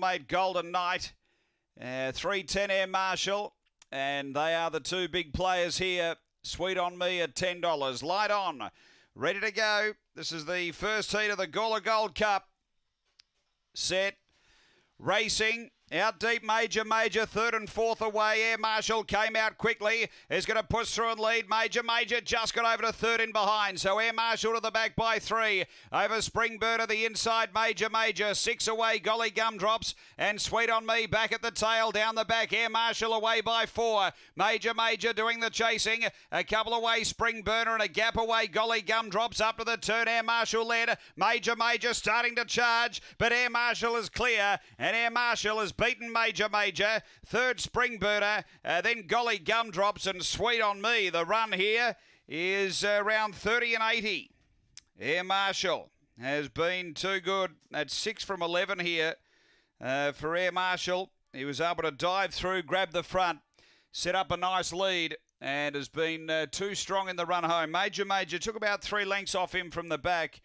made Golden Knight. Uh, 310 Air Marshal. And they are the two big players here. Sweet on me at $10. Light on. Ready to go. This is the first heat of the Gawler Gold Cup. Set. Racing. Out deep, Major Major, third and fourth away. Air Marshal came out quickly. Is going to push through and lead. Major Major just got over to third in behind. So Air Marshal to the back by three. Over Springbird to the inside. Major Major, six away. Golly Gumdrops and Sweet on Me back at the tail down the back. Air Marshal away by four. Major Major doing the chasing. A couple away. Springburner and a gap away. Golly Gumdrops up to the turn. Air Marshal led. Major Major starting to charge, but Air Marshal is clear and Air Marshal is beaten Major Major, third Springbirder, uh, then Golly Gumdrops and Sweet on Me. The run here is uh, around 30 and 80. Air Marshal has been too good at 6 from 11 here uh, for Air Marshal. He was able to dive through, grab the front, set up a nice lead and has been uh, too strong in the run home. Major Major took about three lengths off him from the back,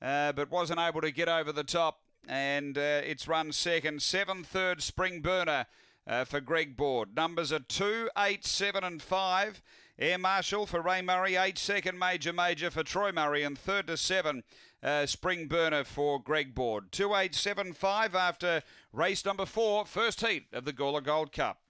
uh, but wasn't able to get over the top and uh, it's run second. Seven third spring burner uh, for Greg Board. Numbers are two, eight, seven, and five. Air Marshal for Ray Murray, eight second major major for Troy Murray, and third to seven uh, spring burner for Greg Board. Two eight seven five after race number four, first heat of the Gawler Gold Cup.